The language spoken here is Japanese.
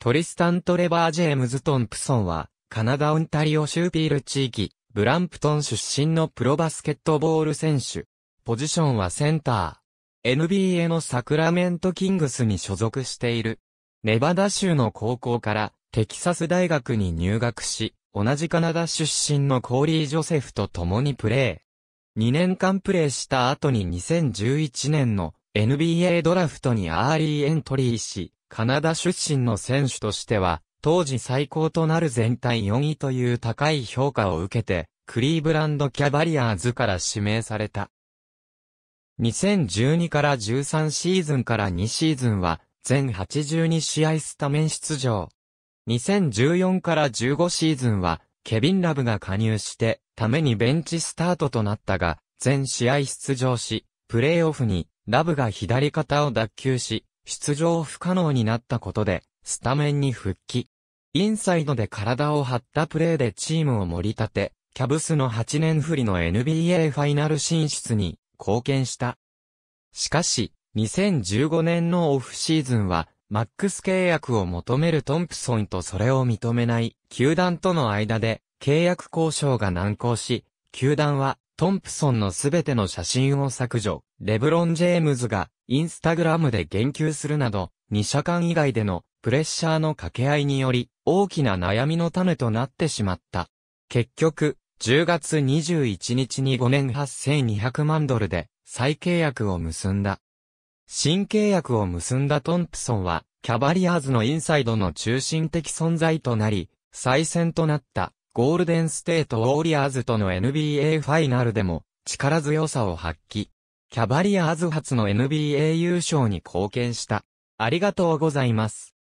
トリスタン・トレバー・ジェームズ・トンプソンは、カナダ・オンタリオ州ピール地域、ブランプトン出身のプロバスケットボール選手。ポジションはセンター。NBA のサクラメント・キングスに所属している。ネバダ州の高校からテキサス大学に入学し、同じカナダ出身のコーリー・ジョセフと共にプレー。2年間プレーした後に2011年の NBA ドラフトにアーリーエントリーし、カナダ出身の選手としては、当時最高となる全体4位という高い評価を受けて、クリーブランドキャバリアーズから指名された。2012から13シーズンから2シーズンは、全82試合スタメン出場。2014から15シーズンは、ケビン・ラブが加入して、ためにベンチスタートとなったが、全試合出場し、プレーオフにラブが左肩を脱臼し、出場不可能になったことで、スタメンに復帰。インサイドで体を張ったプレーでチームを盛り立て、キャブスの8年振りの NBA ファイナル進出に貢献した。しかし、2015年のオフシーズンは、マックス契約を求めるトンプソンとそれを認めない球団との間で契約交渉が難航し、球団はトンプソンのすべての写真を削除、レブロン・ジェームズがインスタグラムで言及するなど、2社間以外でのプレッシャーの掛け合いにより、大きな悩みの種となってしまった。結局、10月21日に5年8200万ドルで再契約を結んだ。新契約を結んだトンプソンは、キャバリアーズのインサイドの中心的存在となり、再戦となった。ゴールデンステートウォーリアーズとの NBA ファイナルでも力強さを発揮。キャバリアーズ初の NBA 優勝に貢献した。ありがとうございます。